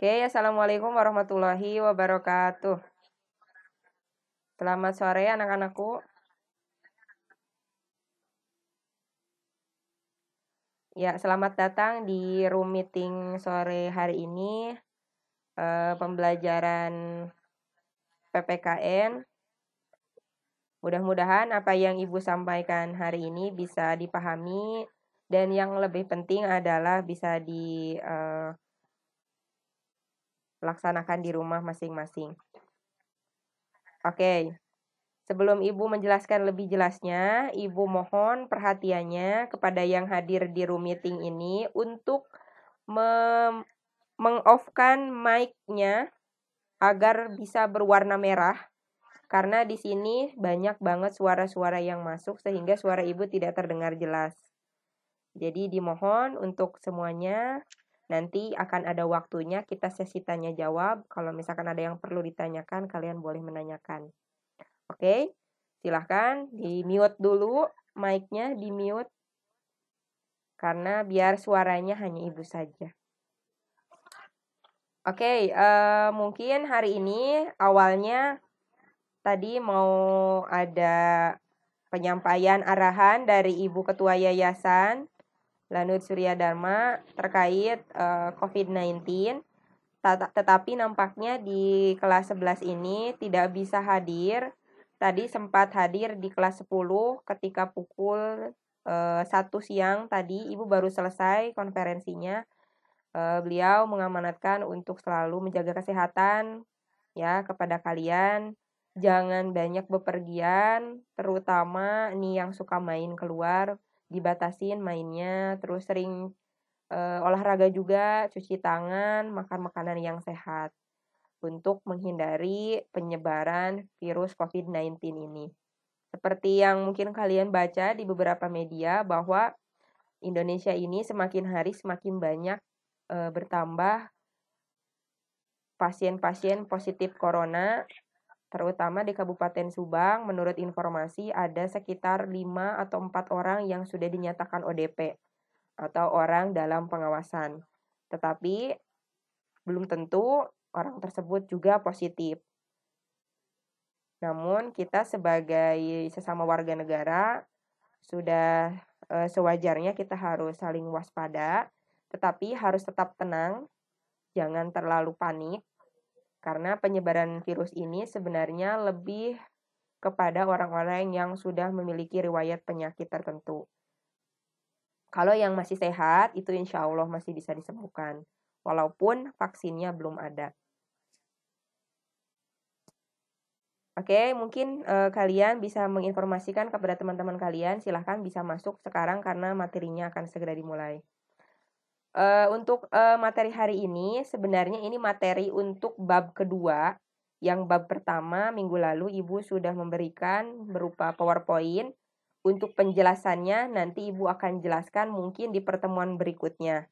Oke, Assalamualaikum warahmatullahi wabarakatuh. Selamat sore anak-anakku. Ya, selamat datang di room meeting sore hari ini. E, pembelajaran PPKN. Mudah-mudahan apa yang Ibu sampaikan hari ini bisa dipahami dan yang lebih penting adalah bisa di e, laksanakan di rumah masing-masing. Oke, sebelum Ibu menjelaskan lebih jelasnya, Ibu mohon perhatiannya kepada yang hadir di room meeting ini untuk meng-off-kan mic-nya agar bisa berwarna merah karena di sini banyak banget suara-suara yang masuk sehingga suara ibu tidak terdengar jelas. Jadi dimohon untuk semuanya Nanti akan ada waktunya kita sesi tanya jawab. Kalau misalkan ada yang perlu ditanyakan, kalian boleh menanyakan. Oke, okay? silahkan di mute dulu mic-nya, di mute karena biar suaranya hanya ibu saja. Oke, uh, mungkin hari ini awalnya tadi mau ada penyampaian arahan dari Ibu Ketua Yayasan Lanut Surya Dharma terkait uh, eh, COVID-19 tetapi nampaknya di kelas 11 ini tidak bisa hadir. Tadi sempat hadir di kelas 10 ketika pukul eh, satu uh, siang tadi ibu baru selesai konferensinya. Uh, beliau mengamanatkan untuk selalu menjaga kesehatan ya kepada kalian. Jangan banyak bepergian, terutama nih yang suka main keluar dibatasin mainnya terus sering uh, olahraga juga cuci tangan makan makanan yang sehat untuk menghindari penyebaran virus COVID-19 ini seperti yang mungkin kalian baca di beberapa media bahwa Indonesia ini semakin hari semakin banyak e, bertambah pasien-pasien positif corona Terutama di Kabupaten Subang, menurut informasi ada sekitar 5 atau 4 orang yang sudah dinyatakan ODP atau orang dalam pengawasan. Tetapi belum tentu orang tersebut juga positif. Namun kita sebagai sesama warga negara sudah e, sewajarnya kita harus saling waspada, tetapi harus tetap tenang, jangan terlalu panik karena penyebaran virus ini sebenarnya lebih kepada orang-orang yang sudah memiliki riwayat penyakit tertentu. Kalau yang masih sehat, itu insya Allah masih bisa disembuhkan, walaupun vaksinnya belum ada. Oke, mungkin e, kalian bisa menginformasikan kepada teman-teman kalian. Silahkan bisa masuk sekarang karena materinya akan segera dimulai. Uh, untuk uh, materi hari ini, sebenarnya ini materi untuk bab kedua. Yang bab pertama minggu lalu Ibu sudah memberikan berupa PowerPoint. Untuk penjelasannya nanti Ibu akan jelaskan mungkin di pertemuan berikutnya.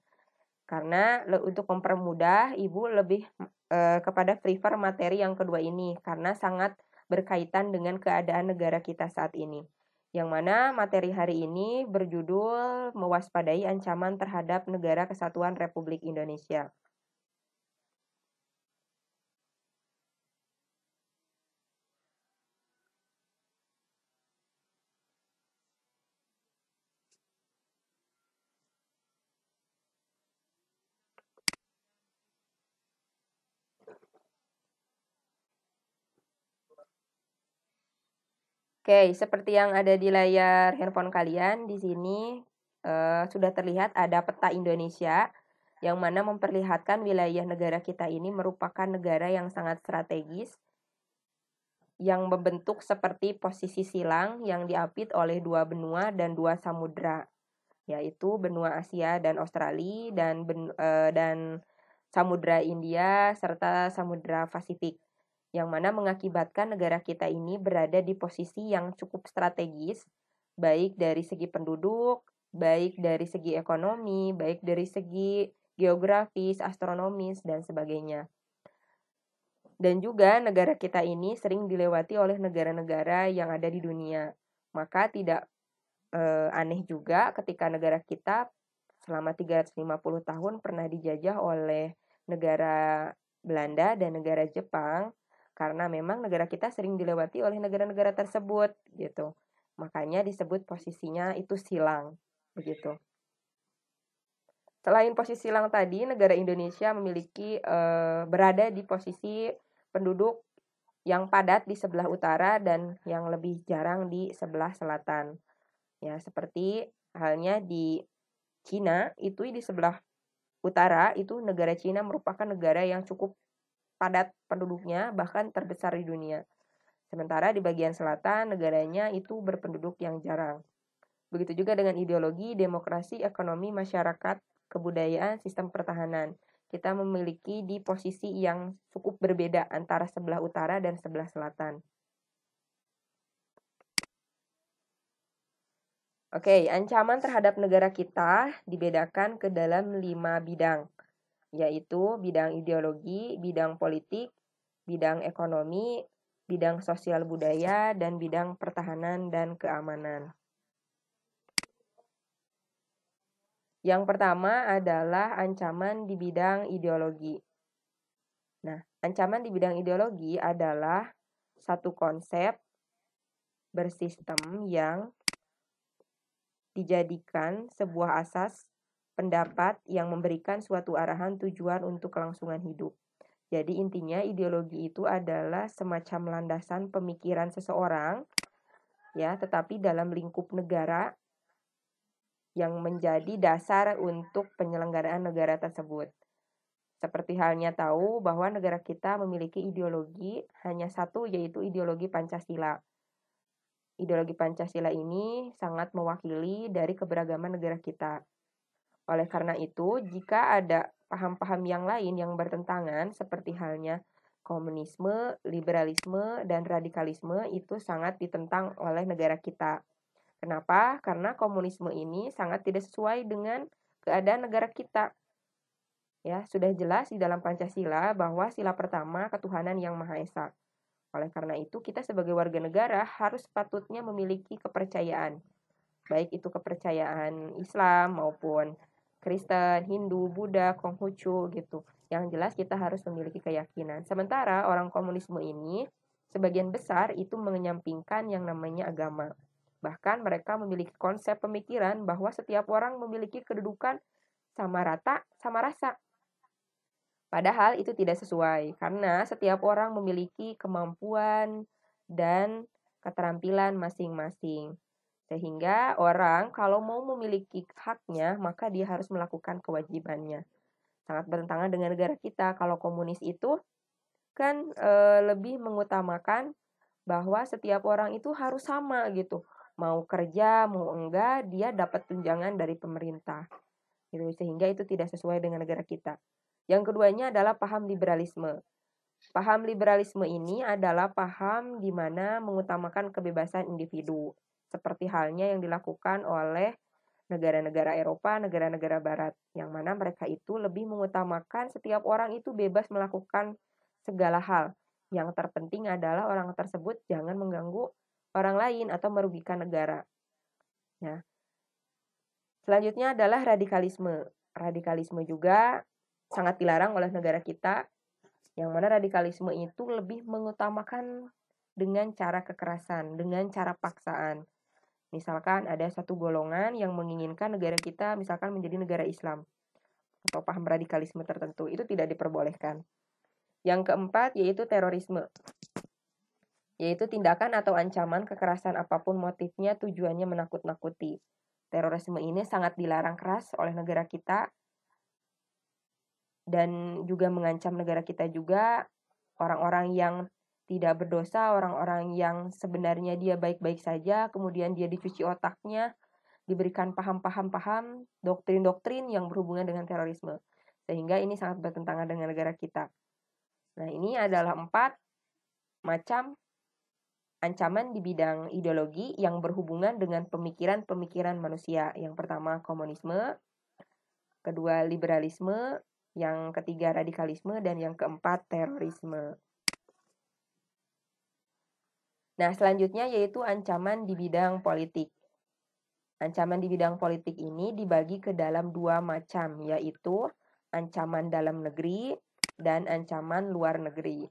Karena untuk mempermudah Ibu lebih uh, kepada prefer materi yang kedua ini karena sangat berkaitan dengan keadaan negara kita saat ini yang mana materi hari ini berjudul Mewaspadai Ancaman Terhadap Negara Kesatuan Republik Indonesia. Oke, seperti yang ada di layar handphone kalian, di sini uh, sudah terlihat ada peta Indonesia yang mana memperlihatkan wilayah negara kita ini merupakan negara yang sangat strategis yang membentuk seperti posisi silang yang diapit oleh dua benua dan dua samudra, yaitu benua Asia dan Australia dan ben, uh, dan samudra India serta samudra Pasifik yang mana mengakibatkan negara kita ini berada di posisi yang cukup strategis, baik dari segi penduduk, baik dari segi ekonomi, baik dari segi geografis, astronomis, dan sebagainya. Dan juga negara kita ini sering dilewati oleh negara-negara yang ada di dunia. Maka tidak e, aneh juga ketika negara kita selama 350 tahun pernah dijajah oleh negara Belanda dan negara Jepang karena memang negara kita sering dilewati oleh negara-negara tersebut gitu. Makanya disebut posisinya itu silang begitu. Selain posisi silang tadi, negara Indonesia memiliki e, berada di posisi penduduk yang padat di sebelah utara dan yang lebih jarang di sebelah selatan. Ya, seperti halnya di Cina itu di sebelah utara itu negara Cina merupakan negara yang cukup padat penduduknya bahkan terbesar di dunia. Sementara di bagian selatan negaranya itu berpenduduk yang jarang. Begitu juga dengan ideologi, demokrasi, ekonomi, masyarakat, kebudayaan, sistem pertahanan. Kita memiliki di posisi yang cukup berbeda antara sebelah utara dan sebelah selatan. Oke, ancaman terhadap negara kita dibedakan ke dalam lima bidang yaitu bidang ideologi, bidang politik, bidang ekonomi, bidang sosial budaya, dan bidang pertahanan dan keamanan. Yang pertama adalah ancaman di bidang ideologi. Nah, ancaman di bidang ideologi adalah satu konsep bersistem yang dijadikan sebuah asas pendapat yang memberikan suatu arahan tujuan untuk kelangsungan hidup. Jadi intinya ideologi itu adalah semacam landasan pemikiran seseorang ya, tetapi dalam lingkup negara yang menjadi dasar untuk penyelenggaraan negara tersebut. Seperti halnya tahu bahwa negara kita memiliki ideologi hanya satu yaitu ideologi Pancasila. Ideologi Pancasila ini sangat mewakili dari keberagaman negara kita oleh karena itu, jika ada paham-paham yang lain yang bertentangan seperti halnya komunisme, liberalisme, dan radikalisme itu sangat ditentang oleh negara kita. Kenapa? Karena komunisme ini sangat tidak sesuai dengan keadaan negara kita. Ya, sudah jelas di dalam Pancasila bahwa sila pertama ketuhanan yang Maha Esa. Oleh karena itu, kita sebagai warga negara harus patutnya memiliki kepercayaan, baik itu kepercayaan Islam maupun Kristen, Hindu, Buddha, Konghucu gitu. Yang jelas kita harus memiliki keyakinan. Sementara orang komunisme ini sebagian besar itu menyampingkan yang namanya agama. Bahkan mereka memiliki konsep pemikiran bahwa setiap orang memiliki kedudukan sama rata, sama rasa. Padahal itu tidak sesuai, karena setiap orang memiliki kemampuan dan keterampilan masing-masing. Sehingga orang kalau mau memiliki haknya, maka dia harus melakukan kewajibannya. Sangat bertentangan dengan negara kita kalau komunis itu kan e, lebih mengutamakan bahwa setiap orang itu harus sama gitu. Mau kerja, mau enggak, dia dapat tunjangan dari pemerintah. Gitu, sehingga itu tidak sesuai dengan negara kita. Yang keduanya adalah paham liberalisme. Paham liberalisme ini adalah paham di mana mengutamakan kebebasan individu seperti halnya yang dilakukan oleh negara-negara Eropa, negara-negara Barat, yang mana mereka itu lebih mengutamakan setiap orang itu bebas melakukan segala hal. Yang terpenting adalah orang tersebut jangan mengganggu orang lain atau merugikan negara. ya. selanjutnya adalah radikalisme. Radikalisme juga sangat dilarang oleh negara kita, yang mana radikalisme itu lebih mengutamakan dengan cara kekerasan, dengan cara paksaan Misalkan ada satu golongan yang menginginkan negara kita misalkan menjadi negara Islam atau paham radikalisme tertentu itu tidak diperbolehkan. Yang keempat yaitu terorisme. Yaitu tindakan atau ancaman kekerasan apapun motifnya tujuannya menakut-nakuti. Terorisme ini sangat dilarang keras oleh negara kita dan juga mengancam negara kita juga orang-orang yang tidak berdosa, orang-orang yang sebenarnya dia baik-baik saja, kemudian dia dicuci otaknya, diberikan paham-paham-paham, doktrin-doktrin yang berhubungan dengan terorisme. Sehingga ini sangat bertentangan dengan negara kita. Nah, ini adalah empat macam ancaman di bidang ideologi yang berhubungan dengan pemikiran-pemikiran manusia. Yang pertama, komunisme, kedua, liberalisme, yang ketiga, radikalisme, dan yang keempat, terorisme. Nah, selanjutnya yaitu ancaman di bidang politik. Ancaman di bidang politik ini dibagi ke dalam dua macam, yaitu ancaman dalam negeri dan ancaman luar negeri.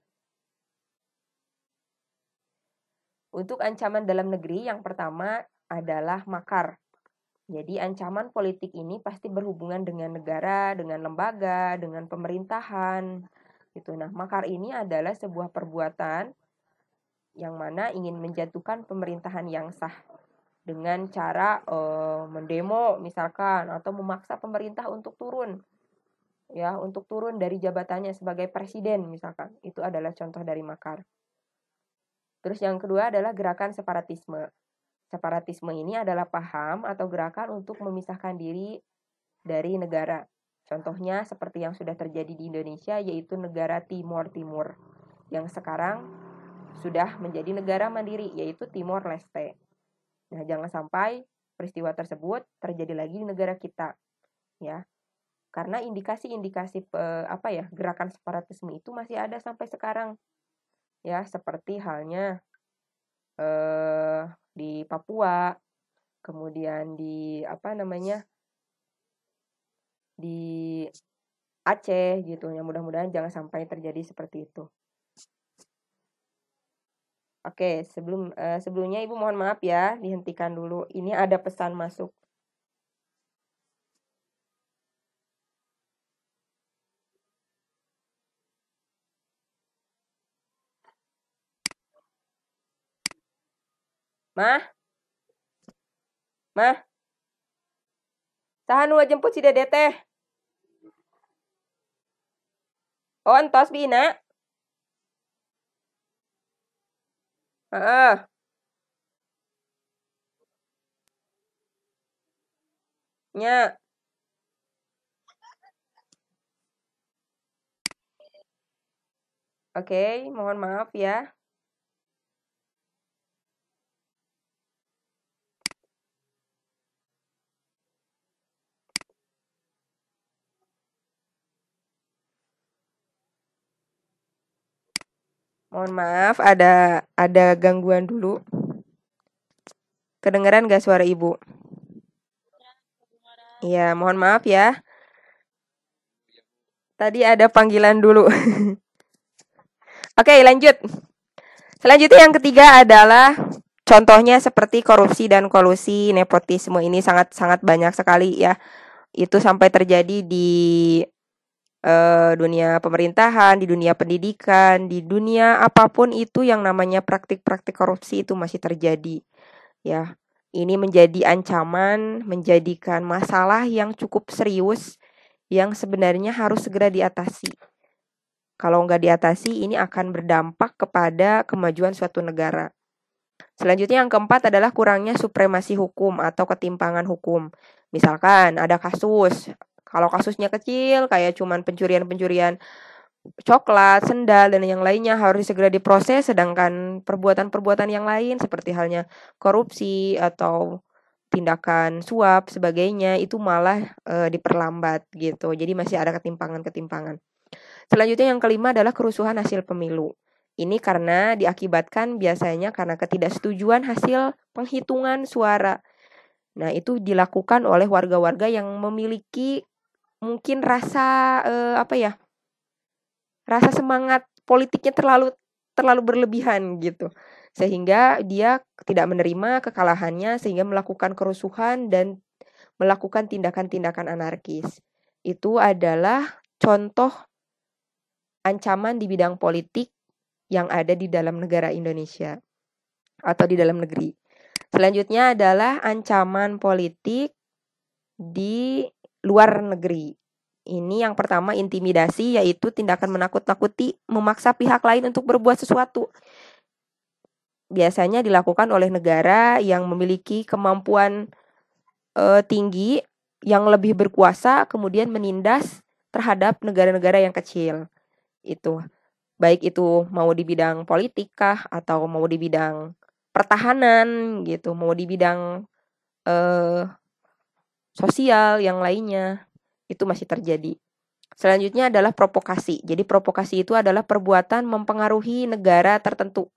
Untuk ancaman dalam negeri, yang pertama adalah makar. Jadi, ancaman politik ini pasti berhubungan dengan negara, dengan lembaga, dengan pemerintahan. Gitu. Nah, makar ini adalah sebuah perbuatan yang mana ingin menjatuhkan pemerintahan yang sah dengan cara uh, mendemo misalkan atau memaksa pemerintah untuk turun ya untuk turun dari jabatannya sebagai presiden misalkan itu adalah contoh dari makar terus yang kedua adalah gerakan separatisme separatisme ini adalah paham atau gerakan untuk memisahkan diri dari negara contohnya seperti yang sudah terjadi di Indonesia yaitu negara Timur Timur yang sekarang sudah menjadi negara mandiri, yaitu Timor Leste. Nah, jangan sampai peristiwa tersebut terjadi lagi di negara kita, ya. Karena indikasi-indikasi eh, apa ya gerakan separatisme itu masih ada sampai sekarang, ya seperti halnya eh, di Papua, kemudian di apa namanya di Aceh gitu. Ya mudah-mudahan jangan sampai terjadi seperti itu. Oke, sebelum uh, sebelumnya Ibu mohon maaf ya, dihentikan dulu. Ini ada pesan masuk. Ma? Ma? Tahan jemput si dede Oh, entos bina. Heeh. Nya. Oke, mohon maaf ya. Mohon maaf, ada ada gangguan dulu. Kedengeran gak suara ibu? Iya, mohon maaf ya. Tadi ada panggilan dulu. Oke, lanjut. Selanjutnya yang ketiga adalah contohnya seperti korupsi dan kolusi, nepotisme ini sangat-sangat banyak sekali ya. Itu sampai terjadi di uh, dunia pemerintahan, di dunia pendidikan, di dunia apapun itu yang namanya praktik-praktik korupsi itu masih terjadi. Ya, ini menjadi ancaman, menjadikan masalah yang cukup serius yang sebenarnya harus segera diatasi. Kalau nggak diatasi, ini akan berdampak kepada kemajuan suatu negara. Selanjutnya yang keempat adalah kurangnya supremasi hukum atau ketimpangan hukum. Misalkan ada kasus kalau kasusnya kecil kayak cuman pencurian-pencurian coklat, sendal dan yang lainnya harus segera diproses sedangkan perbuatan-perbuatan yang lain seperti halnya korupsi atau tindakan suap sebagainya itu malah e, diperlambat gitu. Jadi masih ada ketimpangan-ketimpangan. Selanjutnya yang kelima adalah kerusuhan hasil pemilu. Ini karena diakibatkan biasanya karena ketidaksetujuan hasil penghitungan suara. Nah, itu dilakukan oleh warga-warga yang memiliki mungkin rasa uh, apa ya rasa semangat politiknya terlalu terlalu berlebihan gitu sehingga dia tidak menerima kekalahannya sehingga melakukan kerusuhan dan melakukan tindakan-tindakan anarkis itu adalah contoh ancaman di bidang politik yang ada di dalam negara Indonesia atau di dalam negeri. Selanjutnya adalah ancaman politik di luar negeri. Ini yang pertama intimidasi yaitu tindakan menakut-nakuti memaksa pihak lain untuk berbuat sesuatu. Biasanya dilakukan oleh negara yang memiliki kemampuan e, tinggi yang lebih berkuasa kemudian menindas terhadap negara-negara yang kecil. Itu baik itu mau di bidang politik kah atau mau di bidang pertahanan gitu, mau di bidang eh sosial yang lainnya itu masih terjadi. Selanjutnya adalah provokasi. Jadi provokasi itu adalah perbuatan mempengaruhi negara tertentu.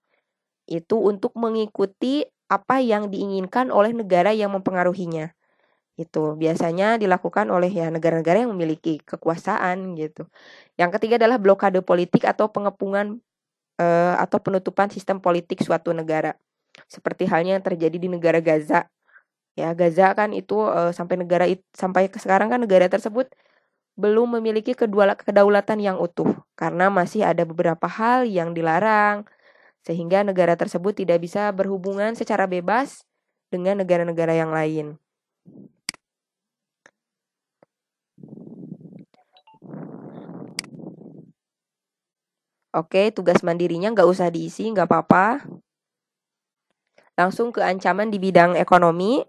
Itu untuk mengikuti apa yang diinginkan oleh negara yang mempengaruhinya. Itu biasanya dilakukan oleh ya negara-negara yang memiliki kekuasaan gitu. Yang ketiga adalah blokade politik atau pengepungan eh, atau penutupan sistem politik suatu negara. Seperti halnya yang terjadi di negara Gaza Ya, Gaza kan itu uh, sampai negara sampai sekarang kan negara tersebut belum memiliki kedua kedaulatan yang utuh karena masih ada beberapa hal yang dilarang sehingga negara tersebut tidak bisa berhubungan secara bebas dengan negara-negara yang lain. Oke, tugas mandirinya nggak usah diisi, nggak apa-apa. Langsung ke ancaman di bidang ekonomi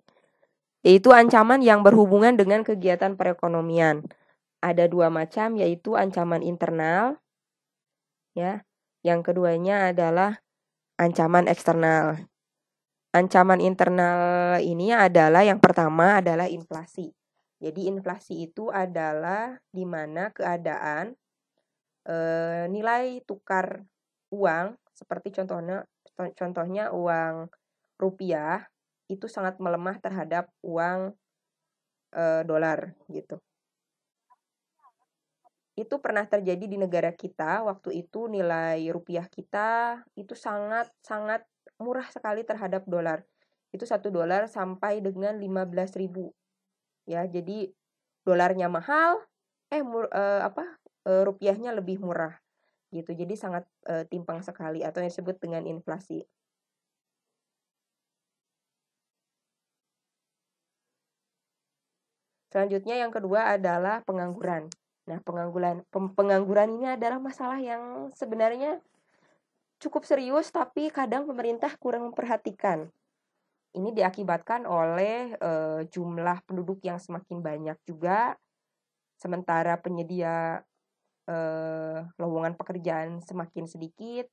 yaitu ancaman yang berhubungan dengan kegiatan perekonomian. Ada dua macam yaitu ancaman internal ya. Yang keduanya adalah ancaman eksternal. Ancaman internal ini adalah yang pertama adalah inflasi. Jadi inflasi itu adalah di mana keadaan e, nilai tukar uang seperti contohnya contohnya uang rupiah itu sangat melemah terhadap uang e, dolar gitu. Itu pernah terjadi di negara kita, waktu itu nilai rupiah kita itu sangat-sangat murah sekali terhadap dolar. Itu satu dolar sampai dengan 15 ribu. Ya, jadi dolarnya mahal, eh mur, e, apa e, rupiahnya lebih murah gitu. Jadi sangat e, timpang sekali atau yang disebut dengan inflasi. Selanjutnya yang kedua adalah pengangguran. Nah, pengangguran pengangguran ini adalah masalah yang sebenarnya cukup serius tapi kadang pemerintah kurang memperhatikan. Ini diakibatkan oleh e, jumlah penduduk yang semakin banyak juga sementara penyedia e, lowongan pekerjaan semakin sedikit,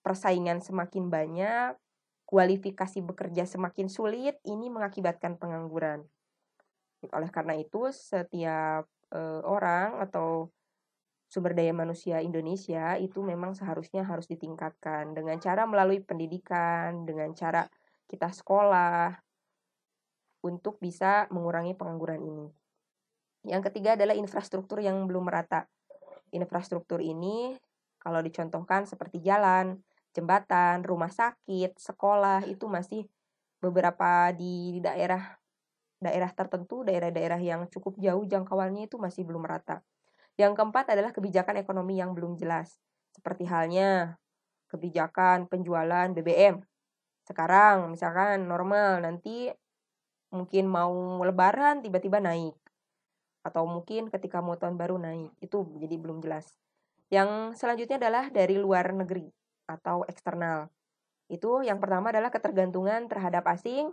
persaingan semakin banyak, kualifikasi bekerja semakin sulit, ini mengakibatkan pengangguran. Oleh karena itu, setiap eh, orang atau sumber daya manusia Indonesia itu memang seharusnya harus ditingkatkan dengan cara melalui pendidikan, dengan cara kita sekolah untuk bisa mengurangi pengangguran ini. Yang ketiga adalah infrastruktur yang belum merata. Infrastruktur ini kalau dicontohkan seperti jalan, jembatan, rumah sakit, sekolah itu masih beberapa di daerah daerah tertentu, daerah-daerah yang cukup jauh jangkauannya itu masih belum merata. Yang keempat adalah kebijakan ekonomi yang belum jelas, seperti halnya kebijakan penjualan BBM. Sekarang misalkan normal, nanti mungkin mau lebaran tiba-tiba naik. Atau mungkin ketika mau tahun baru naik, itu jadi belum jelas. Yang selanjutnya adalah dari luar negeri atau eksternal. Itu yang pertama adalah ketergantungan terhadap asing,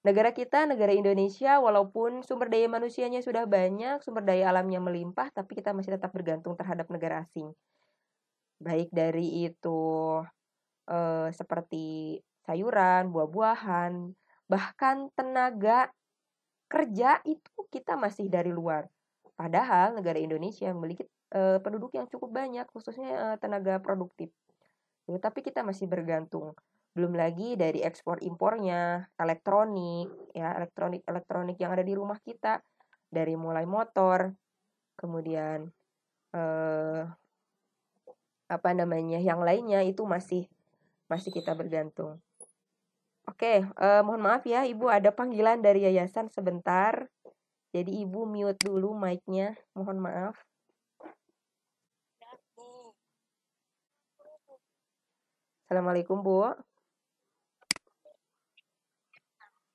Negara kita, negara Indonesia, walaupun sumber daya manusianya sudah banyak, sumber daya alamnya melimpah, tapi kita masih tetap bergantung terhadap negara asing. Baik dari itu eh, seperti sayuran, buah-buahan, bahkan tenaga kerja itu kita masih dari luar. Padahal negara Indonesia memiliki eh, penduduk yang cukup banyak, khususnya eh, tenaga produktif. Ya, tapi kita masih bergantung belum lagi dari ekspor impornya elektronik ya elektronik elektronik yang ada di rumah kita dari mulai motor kemudian eh, apa namanya yang lainnya itu masih masih kita bergantung oke eh, mohon maaf ya ibu ada panggilan dari yayasan sebentar jadi ibu mute dulu mic-nya mohon maaf Assalamualaikum Bu.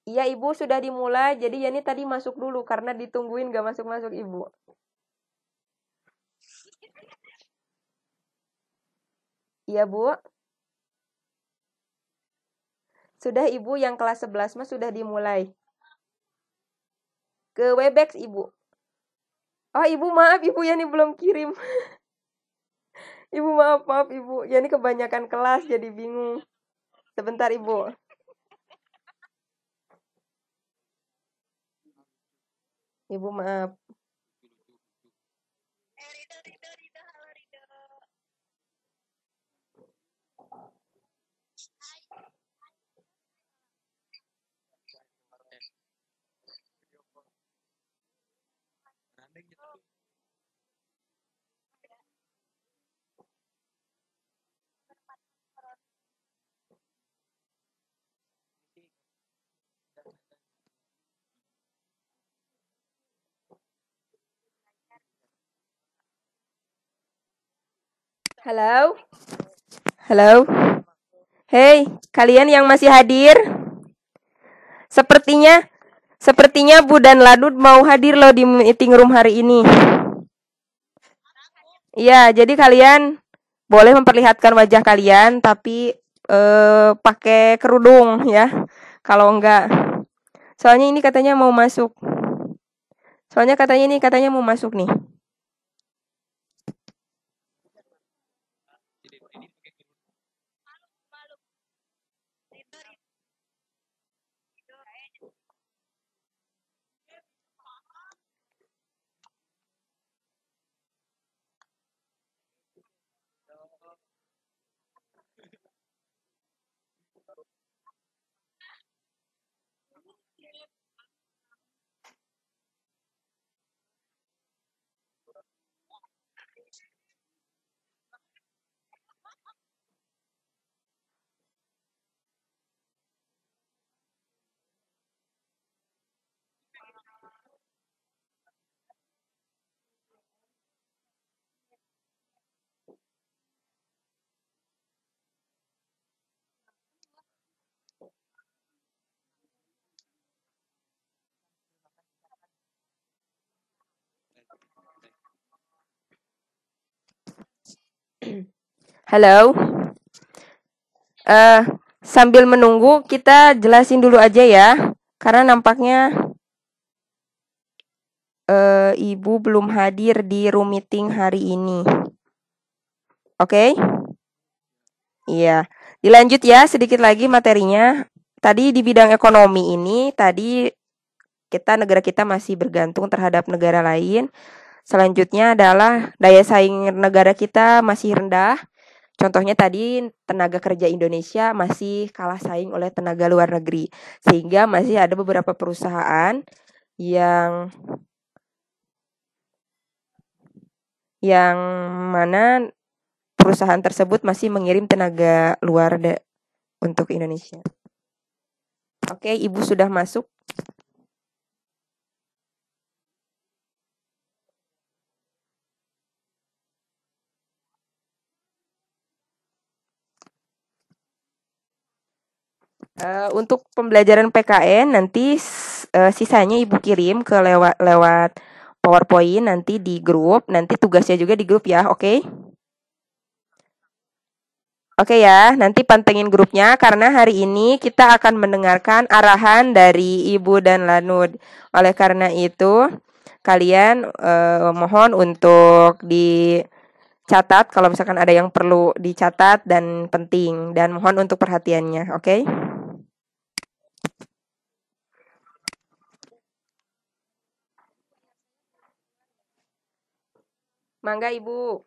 Iya ibu sudah dimulai, jadi Yani tadi masuk dulu karena ditungguin gak masuk-masuk ibu. Iya bu. Sudah ibu yang kelas 11 mas sudah dimulai. Ke Webex ibu. Oh ibu maaf ibu Yani belum kirim. ibu maaf maaf ibu Yani kebanyakan kelas jadi bingung. Sebentar ibu. Ibu maaf. Halo? Halo? hey kalian yang masih hadir? Sepertinya Sepertinya Bu dan Ladut mau hadir loh di meeting room hari ini. Iya, jadi kalian boleh memperlihatkan wajah kalian tapi eh, pakai kerudung ya. Kalau enggak. Soalnya ini katanya mau masuk. Soalnya katanya ini katanya mau masuk nih. Halo. Uh, sambil menunggu kita jelasin dulu aja ya, karena nampaknya uh, ibu belum hadir di room meeting hari ini. Oke? Okay? Iya. Dilanjut ya sedikit lagi materinya. Tadi di bidang ekonomi ini tadi kita negara kita masih bergantung terhadap negara lain. Selanjutnya adalah daya saing negara kita masih rendah. Contohnya tadi tenaga kerja Indonesia masih kalah saing oleh tenaga luar negeri. Sehingga masih ada beberapa perusahaan yang yang mana perusahaan tersebut masih mengirim tenaga luar untuk Indonesia. Oke, Ibu sudah masuk. Eh, untuk pembelajaran PKN nanti uh, sisanya ibu kirim ke lewat lewat PowerPoint nanti di grup. Nanti tugasnya juga di grup ya, oke? Okay? Oke okay ya, nanti pantengin grupnya karena hari ini kita akan mendengarkan arahan dari Ibu dan Lanud. Oleh karena itu, kalian uh, mohon untuk dicatat kalau misalkan ada yang perlu dicatat dan penting dan mohon untuk perhatiannya, oke? Okay? Mangga, Ibu.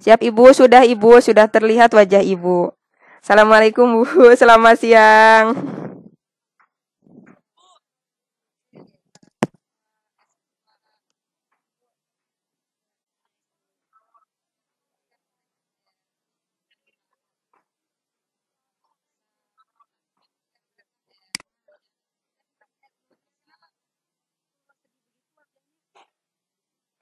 Siap, Ibu. Sudah, Ibu. Sudah terlihat wajah Ibu. Assalamualaikum, Bu. Selamat siang.